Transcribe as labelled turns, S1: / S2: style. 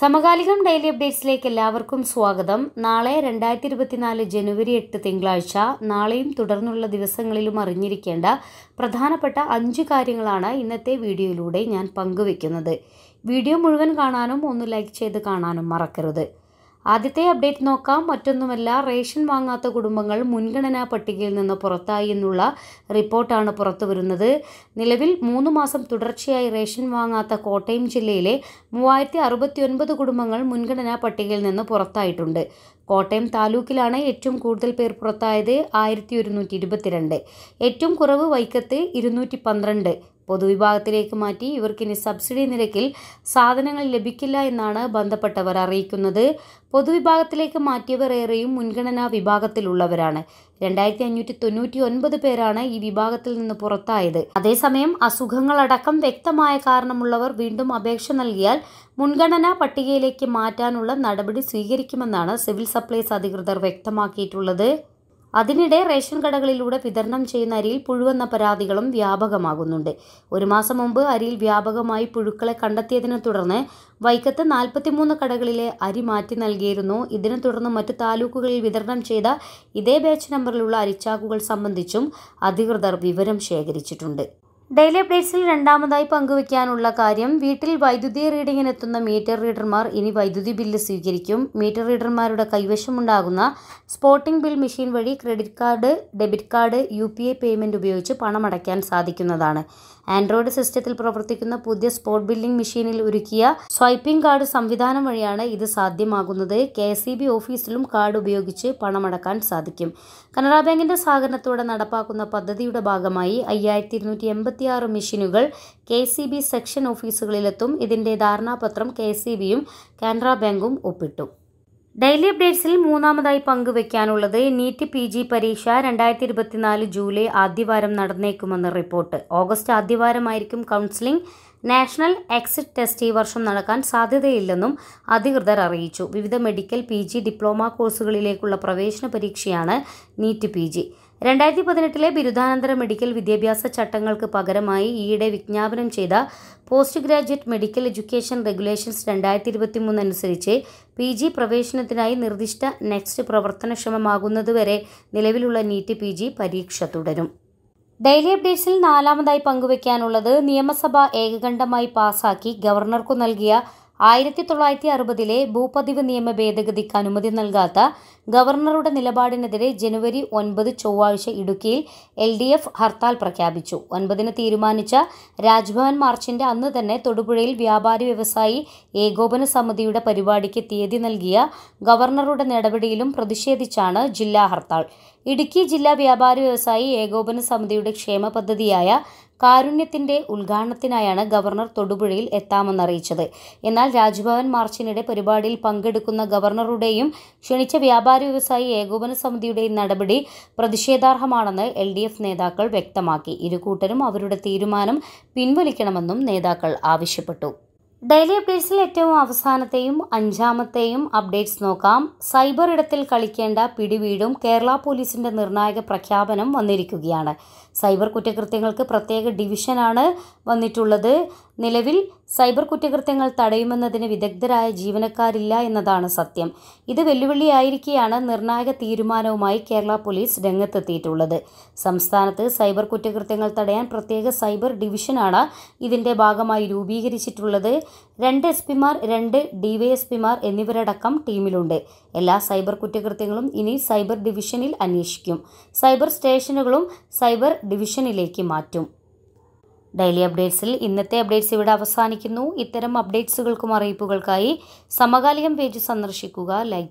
S1: സമകാലികം ഡെയിലി അപ്ഡേറ്റ്സിലേക്ക് എല്ലാവർക്കും സ്വാഗതം നാളെ രണ്ടായിരത്തി ഇരുപത്തിനാല് ജനുവരി എട്ട് തിങ്കളാഴ്ച നാളെയും തുടർന്നുള്ള ദിവസങ്ങളിലും അറിഞ്ഞിരിക്കേണ്ട പ്രധാനപ്പെട്ട അഞ്ച് കാര്യങ്ങളാണ് ഇന്നത്തെ വീഡിയോയിലൂടെ ഞാൻ പങ്കുവെക്കുന്നത് വീഡിയോ മുഴുവൻ കാണാനും ഒന്ന് ലൈക്ക് ചെയ്ത് കാണാനും മറക്കരുത് ആദ്യത്തെ അപ്ഡേറ്റ് നോക്കാം മറ്റൊന്നുമല്ല റേഷൻ വാങ്ങാത്ത കുടുംബങ്ങൾ മുൻഗണനാ പട്ടികയിൽ നിന്ന് പുറത്തായി എന്നുള്ള റിപ്പോർട്ടാണ് പുറത്തുവരുന്നത് നിലവിൽ മൂന്ന് മാസം തുടർച്ചയായി റേഷൻ വാങ്ങാത്ത കോട്ടയം ജില്ലയിലെ മൂവായിരത്തി കുടുംബങ്ങൾ മുൻഗണനാ പട്ടികയിൽ നിന്ന് പുറത്തായിട്ടുണ്ട് കോട്ടയം താലൂക്കിലാണ് ഏറ്റവും കൂടുതൽ പേർ പുറത്തായത് ആയിരത്തി ഒരുന്നൂറ്റി ഇരുപത്തിരണ്ട് ഏറ്റവും കുറവ് വൈക്കത്ത് ഇരുന്നൂറ്റി പന്ത്രണ്ട് പൊതുവിഭാഗത്തിലേക്ക് മാറ്റി ഇവർക്കിനി സബ്സിഡി നിരക്കിൽ സാധനങ്ങൾ ലഭിക്കില്ല എന്നാണ് ബന്ധപ്പെട്ടവർ അറിയിക്കുന്നത് പൊതുവിഭാഗത്തിലേക്ക് മാറ്റിയവർ ഏറെയും മുൻഗണനാ വിഭാഗത്തിലുള്ളവരാണ് രണ്ടായിരത്തി അഞ്ഞൂറ്റി തൊണ്ണൂറ്റി ഒൻപത് പേരാണ് ഈ വിഭാഗത്തിൽ നിന്ന് പുറത്തായത് അതേസമയം അസുഖങ്ങളടക്കം വ്യക്തമായ കാരണമുള്ളവർ വീണ്ടും അപേക്ഷ നൽകിയാൽ മുൻഗണനാ പട്ടികയിലേക്ക് മാറ്റാനുള്ള നടപടി സ്വീകരിക്കുമെന്നാണ് സിവിൽ സപ്ലൈസ് അധികൃതർ വ്യക്തമാക്കിയിട്ടുള്ളത് അതിനിടെ റേഷൻ കടകളിലൂടെ വിതരണം ചെയ്യുന്ന അരിയിൽ പുഴുവെന്ന പരാതികളും വ്യാപകമാകുന്നുണ്ട് ഒരു മാസം മുമ്പ് അരിയിൽ വ്യാപകമായി പുഴുക്കളെ കണ്ടെത്തിയതിനെ തുടർന്ന് വൈക്കത്ത് നാൽപ്പത്തിമൂന്ന് കടകളിലെ അരി മാറ്റി നൽകിയിരുന്നു ഇതിനെ തുടർന്ന് മറ്റ് താലൂക്കുകളിൽ വിതരണം ചെയ്ത ഇതേ ബാച്ച് നമ്പറിലുള്ള അരിച്ചാക്കുകൾ സംബന്ധിച്ചും അധികൃതർ വിവരം ശേഖരിച്ചിട്ടുണ്ട് ഡെയിലി അപ്ഡേറ്റ്സിൽ രണ്ടാമതായി പങ്കുവയ്ക്കാനുള്ള കാര്യം വീട്ടിൽ വൈദ്യുതി റീഡിങ്ങിനെത്തുന്ന മീറ്റർ റീഡർമാർ ഇനി വൈദ്യുതി ബില്ല് സ്വീകരിക്കും മീറ്റർ റീഡർമാരുടെ കൈവശമുണ്ടാകുന്ന സ്പോട്ടിംഗ് ബിൽ മെഷീൻ വഴി credit card debit card U P I payment ഉപയോഗിച്ച് പണമടയ്ക്കാൻ സാധിക്കുന്നതാണ് ആൻഡ്രോയിഡ് സിസ്റ്റത്തിൽ പ്രവർത്തിക്കുന്ന പുതിയ സ്പോട്ട് ബില്ലിംഗ് മെഷീനിൽ ഒരുക്കിയ സ്വൈപ്പിംഗ് കാർഡ് സംവിധാനം വഴിയാണ് ഇത് സാധ്യമാകുന്നത് കെ ഓഫീസിലും കാർഡ് ഉപയോഗിച്ച് പണമടക്കാൻ സാധിക്കും കനറ ബാങ്കിന്റെ സഹകരണത്തോടെ നടപ്പാക്കുന്ന പദ്ധതിയുടെ ഭാഗമായി അയ്യായിരത്തി ഇരുപത്തിയാറ് മെഷീനുകൾ കെ സി ബി സെക്ഷൻ ഓഫീസുകളിലെത്തും ഇതിൻ്റെ ധാരണാപത്രം കെ സി ബിയും കാനറ ബാങ്കും ഒപ്പിട്ടു ഡെയിലി അപ്ഡേറ്റ്സിൽ മൂന്നാമതായി പങ്കുവയ്ക്കാനുള്ളത് നീറ്റ് പി ജി പരീക്ഷ രണ്ടായിരത്തി ഇരുപത്തിനാല് ജൂലൈ ആദ്യവാരം നടന്നേക്കുമെന്ന് റിപ്പോർട്ട് ഓഗസ്റ്റ് ആദ്യവാരമായിരിക്കും കൗൺസിലിംഗ് നാഷണൽ എക്സിറ്റ് ടെസ്റ്റ് ഈ വർഷം നടക്കാൻ സാധ്യതയില്ലെന്നും അധികൃതർ അറിയിച്ചു വിവിധ മെഡിക്കൽ പി ഡിപ്ലോമ കോഴ്സുകളിലേക്കുള്ള പ്രവേശന പരീക്ഷയാണ് നീറ്റ് പി രണ്ടായിരത്തി പതിനെട്ടിലെ ബിരുദാനന്തര മെഡിക്കൽ വിദ്യാഭ്യാസ ചട്ടങ്ങൾക്ക് പകരമായി ഈയിടെ വിജ്ഞാപനം ചെയ്ത post graduate medical education regulations രണ്ടായിരത്തി ഇരുപത്തിമൂന്ന് അനുസരിച്ച് പി ജി പ്രവേശനത്തിനായി നിർദ്ദിഷ്ട നെക്സ്റ്റ് പ്രവർത്തനക്ഷമമാകുന്നതുവരെ നിലവിലുള്ള നീറ്റ് പി ജി പരീക്ഷ തുടരും ഡെയിലി അപ്ഡേറ്റ്സിൽ നാലാമതായി പങ്കുവയ്ക്കാനുള്ളത് നിയമസഭ ഏകകണ്ഠമായി പാസാക്കി ഗവർണർക്കു നൽകിയ ആയിരത്തി തൊള്ളായിരത്തി അറുപതിലെ ഭൂപതിവ് നിയമ ഭേദഗതിക്ക് അനുമതി നൽകാത്ത ഗവർണറുടെ നിലപാടിനെതിരെ ജനുവരി ഒൻപത് ചൊവ്വാഴ്ച ഇടുക്കിയിൽ എൽ ഡി എഫ് ഹർത്താൽ പ്രഖ്യാപിച്ചു ഒൻപതിന് തീരുമാനിച്ച രാജ്ഭവൻ മാർച്ചിന്റെ അന്ന് തന്നെ തൊടുപുഴയിൽ വ്യാപാരി വ്യവസായി ഏകോപന സമിതിയുടെ പരിപാടിക്ക് തീയതി നൽകിയ ഗവർണറുടെ നടപടിയിലും പ്രതിഷേധിച്ചാണ് ജില്ലാ ഹർത്താൽ ഇടുക്കി ജില്ലാ വ്യാപാരി വ്യവസായി ഏകോപന സമിതിയുടെ ക്ഷേമ പദ്ധതിയായ കാരുണ്യത്തിന്റെ ഉദ്ഘാടനത്തിനായാണ് ഗവർണർ തൊടുപുഴയിൽ എത്താമെന്നറിയിച്ചത് എന്നാൽ രാജ്ഭവൻ മാർച്ചിനിടെ പരിപാടിയിൽ പങ്കെടുക്കുന്ന ഗവർണറുടെയും ക്ഷണിച്ച വ്യാപാരി വ്യവസായി ഏകോപന സമിതിയുടെയും നടപടി പ്രതിഷേധാർഹമാണെന്ന് എൽ ഡി എഫ് നേതാക്കൾ വ്യക്തമാക്കി ഇരു കൂട്ടരും അവരുടെ തീരുമാനം പിൻവലിക്കണമെന്നും നേതാക്കൾ ആവശ്യപ്പെട്ടു ഡെയിലി അപ്ഡേറ്റ്സിൽ ഏറ്റവും അവസാനത്തെയും അഞ്ചാമത്തെയും അപ്ഡേറ്റ്സ് നോക്കാം സൈബർ ഇടത്തിൽ കളിക്കേണ്ട പിടിവീടും കേരള പോലീസിന്റെ നിർണായക പ്രഖ്യാപനം വന്നിരിക്കുകയാണ് സൈബർ കുറ്റകൃത്യങ്ങൾക്ക് പ്രത്യേക ഡിവിഷനാണ് വന്നിട്ടുള്ളത് നിലവിൽ സൈബർ കുറ്റകൃത്യങ്ങൾ തടയുമെന്നതിന് വിദഗ്ധരായ ജീവനക്കാരില്ല എന്നതാണ് സത്യം ഇത് വെല്ലുവിളിയായിരിക്കെയാണ് നിർണായക തീരുമാനവുമായി കേരള പോലീസ് രംഗത്തെത്തിയിട്ടുള്ളത് സംസ്ഥാനത്ത് സൈബർ കുറ്റകൃത്യങ്ങൾ തടയാൻ പ്രത്യേക സൈബർ ഡിവിഷനാണ് ഇതിന്റെ ഭാഗമായി രൂപീകരിച്ചിട്ടുള്ളത് രണ്ട് എസ് പിമാർ രണ്ട് ഡിവൈഎസ്പിമാർ എന്നിവരടക്കം ടീമിലുണ്ട് എല്ലാ സൈബർ കുറ്റകൃത്യങ്ങളും ഇനി സൈബർ ഡിവിഷനിൽ അന്വേഷിക്കും സൈബർ സ്റ്റേഷനുകളും സൈബർ ഡിവിഷനിലേക്ക് മാറ്റും ഡെയിലി അപ്ഡേറ്റ്സിൽ ഇന്നത്തെ അപ്ഡേറ്റ്സ് ഇവിടെ അവസാനിക്കുന്നു ഇത്തരം അപ്ഡേറ്റ്സുകൾക്കും അറിയിപ്പുകൾക്കായി സമകാലികം പേജ് സന്ദർശിക്കുക ലൈക്ക്